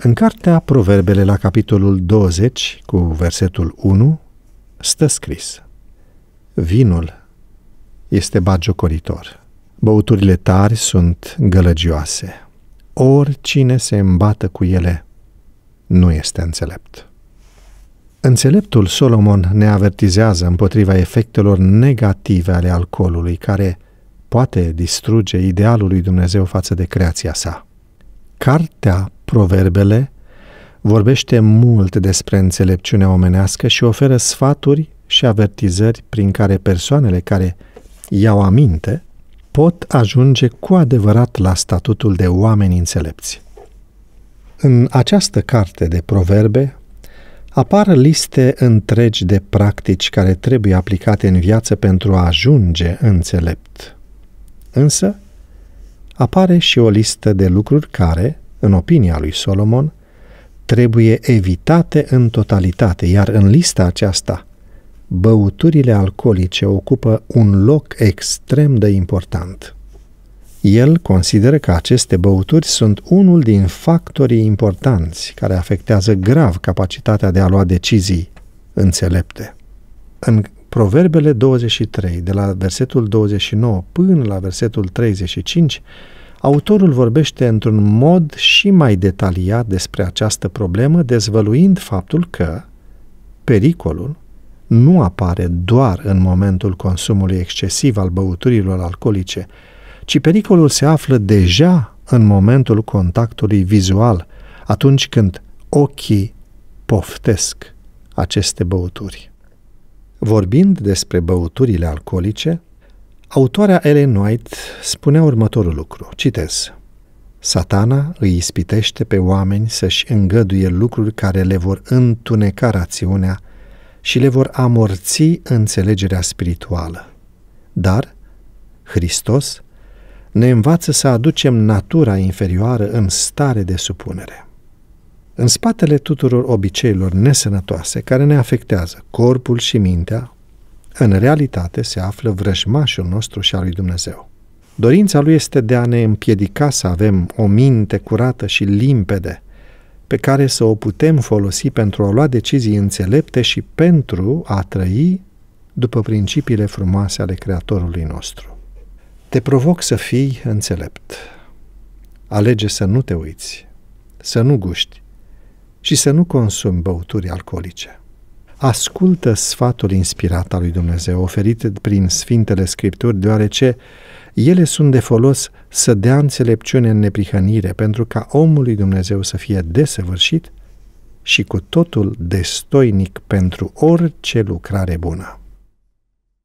În cartea Proverbele la capitolul 20 cu versetul 1 stă scris Vinul este bagiocoritor. Băuturile tari sunt gălăgioase. Oricine se îmbată cu ele nu este înțelept. Înțeleptul Solomon ne avertizează împotriva efectelor negative ale alcoolului, care poate distruge idealul lui Dumnezeu față de creația sa. Cartea Proverbele vorbește mult despre înțelepciunea omenească și oferă sfaturi și avertizări prin care persoanele care iau aminte pot ajunge cu adevărat la statutul de oameni înțelepți. În această carte de proverbe apar liste întregi de practici care trebuie aplicate în viață pentru a ajunge înțelept. Însă, apare și o listă de lucruri care, în opinia lui Solomon, trebuie evitate în totalitate, iar în lista aceasta, băuturile alcoolice ocupă un loc extrem de important. El consideră că aceste băuturi sunt unul din factorii importanți care afectează grav capacitatea de a lua decizii înțelepte. În Proverbele 23, de la versetul 29 până la versetul 35, autorul vorbește într-un mod și mai detaliat despre această problemă, dezvăluind faptul că pericolul nu apare doar în momentul consumului excesiv al băuturilor alcoolice, ci pericolul se află deja în momentul contactului vizual, atunci când ochii poftesc aceste băuturi. Vorbind despre băuturile alcoolice, Autoarea Ellen White spunea următorul lucru, citez. Satana îi ispitește pe oameni să-și îngăduie lucruri care le vor întuneca rațiunea și le vor amorți înțelegerea spirituală. Dar Hristos ne învață să aducem natura inferioară în stare de supunere. În spatele tuturor obiceiilor nesănătoase care ne afectează corpul și mintea, în realitate se află vrăjmașul nostru și al lui Dumnezeu. Dorința lui este de a ne împiedica să avem o minte curată și limpede, pe care să o putem folosi pentru a lua decizii înțelepte și pentru a trăi după principiile frumoase ale Creatorului nostru. Te provoc să fii înțelept. Alege să nu te uiți, să nu guști și să nu consumi băuturi alcoolice ascultă sfatul inspirat al lui Dumnezeu, oferit prin Sfintele Scripturi, deoarece ele sunt de folos să dea înțelepciune în neprihănire, pentru ca omul lui Dumnezeu să fie desăvârșit și cu totul destoinic pentru orice lucrare bună.